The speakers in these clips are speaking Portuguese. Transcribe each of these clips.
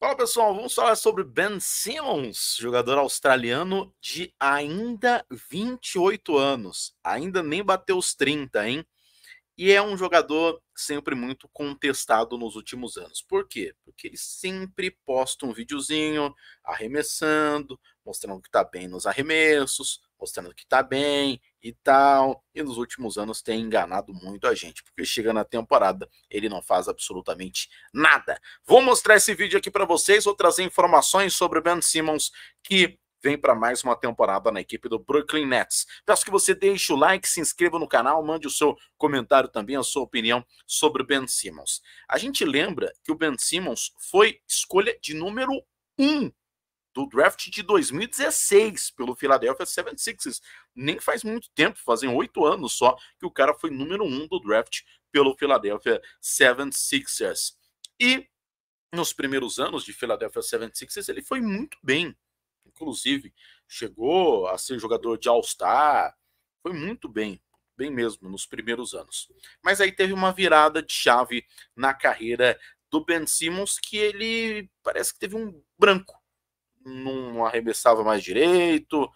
Fala pessoal, vamos falar sobre Ben Simmons, jogador australiano de ainda 28 anos, ainda nem bateu os 30, hein? E é um jogador sempre muito contestado nos últimos anos. Por quê? Porque ele sempre posta um videozinho arremessando, mostrando que tá bem nos arremessos, mostrando que tá bem, e tal. E nos últimos anos tem enganado muito a gente, porque chega na temporada ele não faz absolutamente nada. Vou mostrar esse vídeo aqui para vocês, vou trazer informações sobre o Ben Simmons que vem para mais uma temporada na equipe do Brooklyn Nets. Peço que você deixe o like, se inscreva no canal, mande o seu comentário também, a sua opinião sobre o Ben Simmons. A gente lembra que o Ben Simmons foi escolha de número um do draft de 2016 pelo Philadelphia 76ers. Nem faz muito tempo, fazem oito anos só, que o cara foi número um do draft pelo Philadelphia 76ers. E nos primeiros anos de Philadelphia 76ers, ele foi muito bem. Inclusive, chegou a ser jogador de All-Star, foi muito bem, bem mesmo nos primeiros anos. Mas aí teve uma virada de chave na carreira do Ben Simmons que ele parece que teve um branco não arremessava mais direito,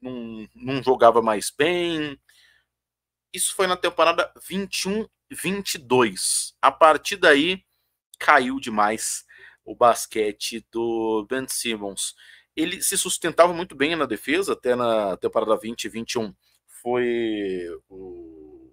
não, não jogava mais bem. Isso foi na temporada 21-22. A partir daí, caiu demais o basquete do Ben Simmons. Ele se sustentava muito bem na defesa, até na temporada 20-21. Foi o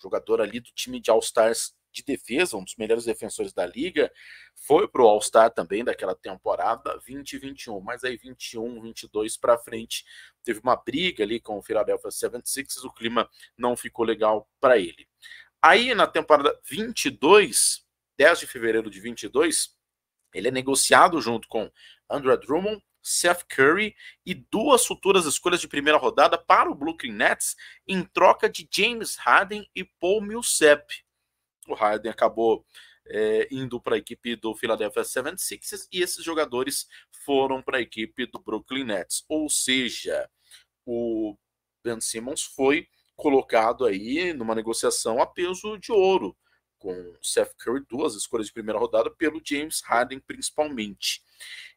jogador ali do time de All-Stars de defesa, um dos melhores defensores da liga, foi para o All-Star também daquela temporada 2021, mas aí 21, 22 para frente teve uma briga ali com o Philadelphia 76ers, o clima não ficou legal para ele. Aí na temporada 22, 10 de fevereiro de 22, ele é negociado junto com Andrew Drummond, Seth Curry e duas futuras escolhas de primeira rodada para o Brooklyn Nets em troca de James Harden e Paul Millsap o Harden acabou é, indo para a equipe do Philadelphia 76ers e esses jogadores foram para a equipe do Brooklyn Nets. Ou seja, o Ben Simmons foi colocado aí numa negociação a peso de ouro, com Seth Curry, duas escolhas de primeira rodada, pelo James Harden principalmente.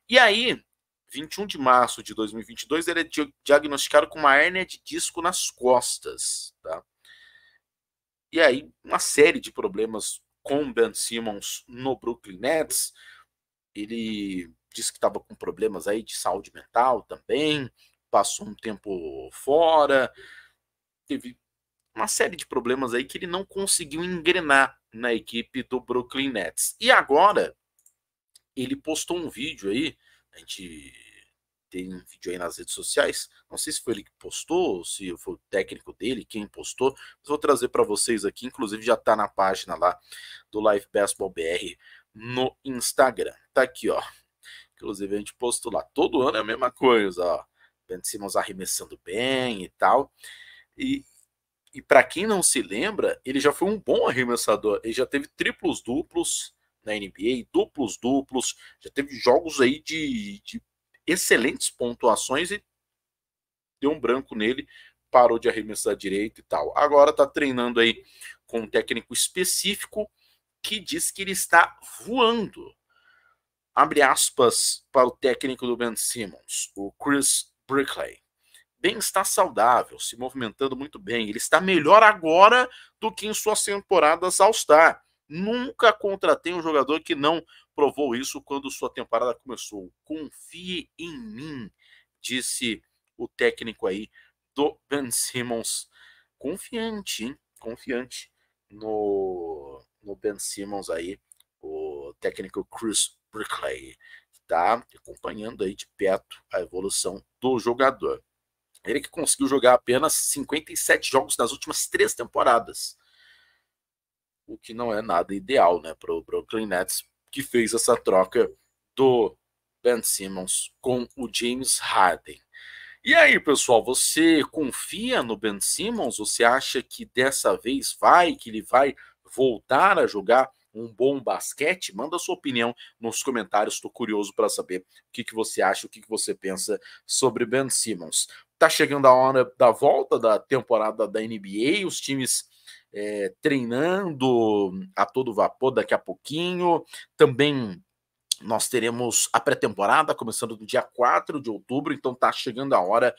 E aí, 21 de março de 2022, ele é diagnosticado com uma hérnia de disco nas costas, tá? E aí, uma série de problemas com Ben Simmons no Brooklyn Nets. Ele disse que estava com problemas aí de saúde mental também, passou um tempo fora, teve uma série de problemas aí que ele não conseguiu engrenar na equipe do Brooklyn Nets. E agora ele postou um vídeo aí, a gente tem um vídeo aí nas redes sociais. Não sei se foi ele que postou, se foi o técnico dele, quem postou, mas vou trazer para vocês aqui. Inclusive, já está na página lá do Live Baseball BR no Instagram. Tá aqui, ó. Inclusive, a gente postou lá. Todo ano é a mesma coisa, ó. Ben Simmons arremessando bem e tal. E, e para quem não se lembra, ele já foi um bom arremessador. Ele já teve triplos duplos na NBA, duplos duplos, já teve jogos aí de, de excelentes pontuações e deu um branco nele, parou de arremessar direito e tal. Agora está treinando aí com um técnico específico que diz que ele está voando. Abre aspas para o técnico do Ben Simmons, o Chris Brickley. bem está saudável, se movimentando muito bem. Ele está melhor agora do que em suas temporadas All-Star. Nunca contratei um jogador que não provou isso quando sua temporada começou. Confie em mim, disse o técnico aí do Ben Simmons. Confiante, hein? Confiante no, no Ben Simmons aí, o técnico Chris Brickley, está acompanhando aí de perto a evolução do jogador. Ele que conseguiu jogar apenas 57 jogos nas últimas três temporadas, o que não é nada ideal né, para o Brooklyn Nets, que fez essa troca do Ben Simmons com o James Harden. E aí, pessoal, você confia no Ben Simmons? Você acha que dessa vez vai, que ele vai voltar a jogar um bom basquete? Manda sua opinião nos comentários, estou curioso para saber o que, que você acha, o que, que você pensa sobre Ben Simmons. Tá chegando a hora da volta da temporada da NBA, os times é, treinando a todo vapor daqui a pouquinho. Também nós teremos a pré-temporada começando do dia 4 de outubro, então tá chegando a hora.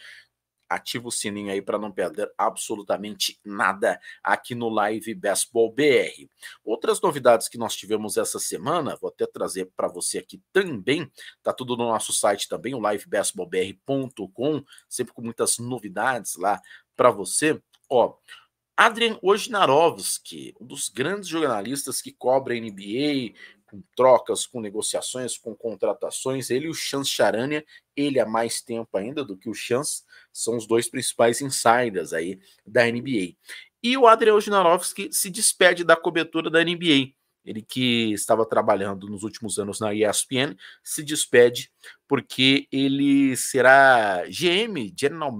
Ativa o sininho aí para não perder absolutamente nada aqui no Live Baseball BR. Outras novidades que nós tivemos essa semana, vou até trazer para você aqui também. Tá tudo no nosso site também, o livebaseballbr.com, sempre com muitas novidades lá para você. Ó, Adrian Wojnarowski, um dos grandes jornalistas que cobre a NBA, com trocas, com negociações, com contratações, ele e o Chance Charania, ele há mais tempo ainda do que o Chance, são os dois principais insiders aí da NBA. E o Adrian Wojnarowski se despede da cobertura da NBA ele que estava trabalhando nos últimos anos na ESPN, se despede porque ele será GM, General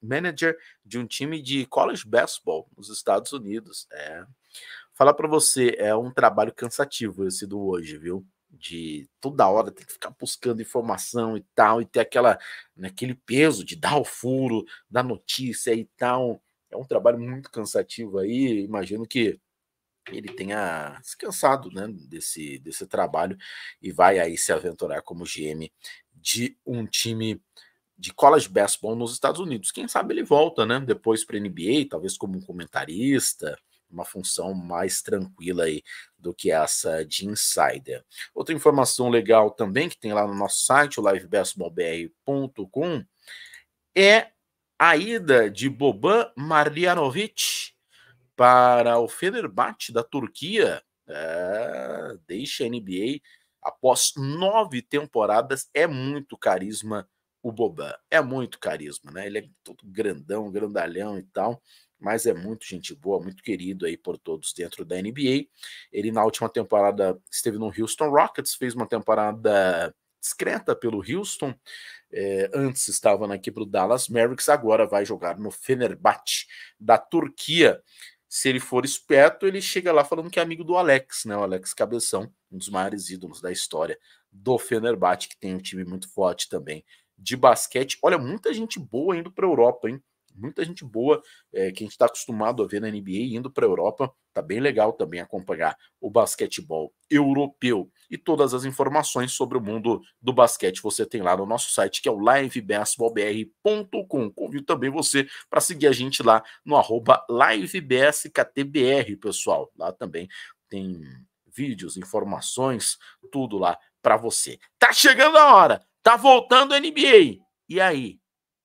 Manager de um time de college basketball nos Estados Unidos. É. Falar para você, é um trabalho cansativo esse do hoje, viu? de toda hora tem que ficar buscando informação e tal, e ter aquela, né, aquele peso de dar o furo da notícia e tal. É um trabalho muito cansativo aí, imagino que ele tenha descansado né, desse, desse trabalho e vai aí se aventurar como GM de um time de college baseball nos Estados Unidos. Quem sabe ele volta, né? Depois para a NBA, talvez como um comentarista, uma função mais tranquila aí do que essa de insider. Outra informação legal também que tem lá no nosso site, o livebasketballbr.com, é a ida de Boban Marjanovic para o Fenerbahçe da Turquia. É, deixa a NBA após nove temporadas. É muito carisma o Boban. É muito carisma, né? Ele é todo grandão, grandalhão e tal, mas é muito gente boa, muito querido aí por todos dentro da NBA. Ele na última temporada esteve no Houston Rockets, fez uma temporada discreta pelo Houston. É, antes estava na equipe do Dallas Mavericks, agora vai jogar no Fenerbahçe da Turquia se ele for esperto, ele chega lá falando que é amigo do Alex, né? O Alex Cabeção, um dos maiores ídolos da história do Fenerbahçe, que tem um time muito forte também de basquete. Olha, muita gente boa indo para a Europa, hein? muita gente boa é, que a gente está acostumado a ver na NBA indo para a Europa. Tá bem legal também acompanhar o basquetebol europeu. E todas as informações sobre o mundo do basquete você tem lá no nosso site, que é o livebasketballbr.com. Convido também você para seguir a gente lá no arroba livebsktbr, pessoal. Lá também tem vídeos, informações, tudo lá para você. Tá chegando a hora, tá voltando a NBA. E aí,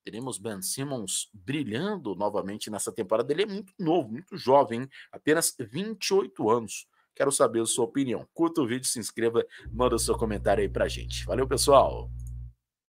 Teremos Ben Simmons brilhando novamente nessa temporada. Ele é muito novo, muito jovem, hein? apenas 28 anos. Quero saber a sua opinião. Curta o vídeo, se inscreva, manda o seu comentário aí pra gente. Valeu, pessoal!